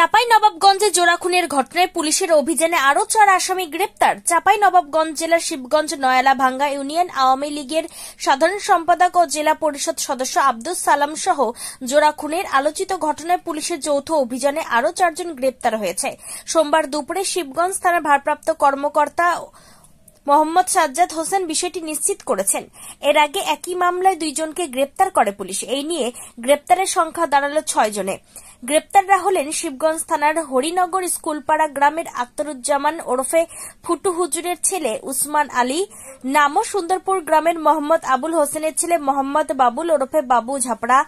চাপাই নবাবগঞ্জে জোড়া খুনের ঘটনায় পুলিশের অভিযানে আরও চার আসামি গ্রেপ্তার চাপাই নবাবগঞ্জ জেলার শিবগঞ্জ নয়ালা ভাঙ্গা ইউনিয়ন আওয়ামী লীগের সাধারণ সম্পাদক ও জেলা পরিষদ সদস্য আব্দুল সালাম সহ জোড়া খুনের আলোচিত ঘটনায় পুলিশের যৌথ অভিযানে আরও চারজন গ্রেপ্তার হয়েছে সোমবার দুপুরে শিবগঞ্জ থানার ভারপ্রাপ্ত কর্মকর্তা মোহাম্মদ সাজ্জাদ হোসেন বিষয়টি নিশ্চিত করেছেন এর আগে একই মামলায় দুইজনকে গ্রেপ্তার করে পুলিশ এই নিয়ে গ্রেপ্তারের সংখ্যা দাঁড়ালো ছয় জনে গ্রেপ্তাররা হলেন শিবগঞ্জ থানার হরিনগর স্কুলপাড়া গ্রামের আক্তরুজ্জামান ওরফে ফুটু হুজুরের ছেলে উসমান আলী নামও সুন্দরপুর গ্রামের মোহাম্মদ আবুল হোসেনের ছেলে মোহাম্মদ বাবুল ওরফে বাবু ঝাপড়া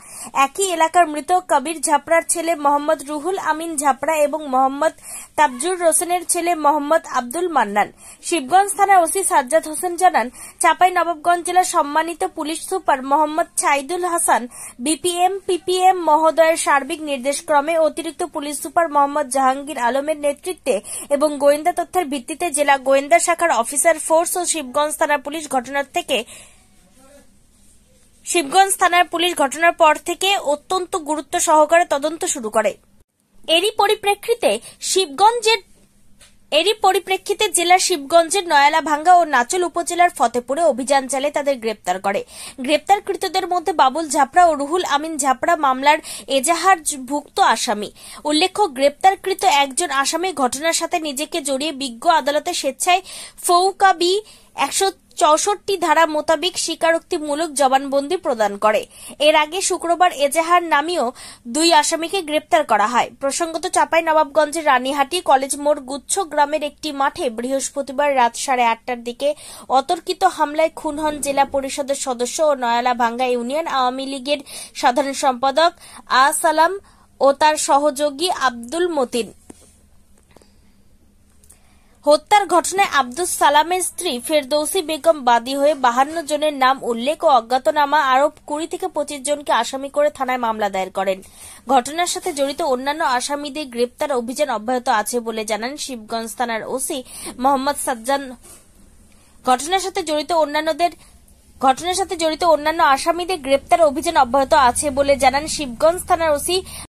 একই এলাকার মৃত কবির ঝাপড়ার ছেলে মোহাম্মদ রুহুল আমিন ঝাপড়া এবং মোহাম্মদ তাবজুর রোসেনের ছেলে মোহাম্মদ আব্দুল মান্নান শিবগঞ্জ থানার ওসি সাজ্জাদ হোসেন জানান চাপাই নবাবগঞ্জ জেলার সম্মানিত police super Mohammad Saidul Hasan BPM PPM মহোদয়ের সার্বিক নির্দেশক্রমে অতিরিক্ত পুলিশ সুপার মোহাম্মদ জাহাঙ্গীর আলমের নেতৃত্বে এবং গোয়েন্দা তথ্যের ভিত্তিতে জেলা গোয়েন্দা শাখার অফিসার ফোর্স ও শিবগঞ্জ থানা পুলিশ ঘটনার থেকে শিবগঞ্জ থানার পুলিশ ঘটনার পর থেকে অত্যন্ত গুরুত্ব সহকারে তদন্ত শুরু করে এরই পরিপ্রেক্ষিতে শিবগঞ্জের এরই পরিপ্রেক্ষিতে জেলার শিবগঞ্জের নয়ালা ভাঙ্গা ও নাচল উপজেলার ফতেপুরে অভিযান চালিয়ে তাদের গ্রেপ্তার করে গ্রেপ্তারকৃতদের মধ্যে বাবুল ঝাপড়া ও রুহুল আমিন ঝাপড়া মামলার এজাহার ভুক্ত আসামি উল্লেখ্য গ্রেপ্তারকৃত একজন আসামি ঘটনার সাথে নিজেকে জড়িয়ে বিজ্ঞ আদালতে স্বেচ্ছায় ফৌকাবি একশো চৌষট্টি ধারা মোতাবেক স্বীকারোক্তিমূলক জবানবন্দি প্রদান করে এর আগে শুক্রবার এজাহার নামীয় দুই আসামিকে গ্রেপ্তার করা হয় প্রসঙ্গত চাপাই নবাবগঞ্জের রানীহাটি কলেজ মোড় গুচ্ছ গ্রামের একটি মাঠে বৃহস্পতিবার রাত সাড়ে আটটার দিকে অতর্কিত হামলায় খুন হন জেলা পরিষদের সদস্য ও নয়ালা ভাঙ্গা ইউনিয়ন আওয়ামী লীগের সাধারণ সম্পাদক আসালাম ও তার সহযোগী আব্দুল মতিন হত্যার ঘটনায় আব্দুস সালামের স্ত্রী ফেরদৌসি বেগম বাদী হয়ে বাহান্ন জনের নাম উল্লেখ ও অজ্ঞাতনামা আরও কুড়ি থেকে পঁচিশ জনকে আসামি করে থানায় মামলা দায়ের করেন ঘটনার সাথে জড়িত অন্যান্য আসামিদের গ্রেপ্তার অভিযান অব্যাহত আছে বলে জানান শিবগঞ্জ থানার ওসি মোহাম্মদ সাজ্জান ঘটনার সাথে জড়িত অন্যান্যদের ঘটনার সাথে জড়িত অন্যান্য আসামিদের গ্রেপ্তার অভিযান অব্যাহত আছে বলে জানান শিবগঞ্জ থানার ওসি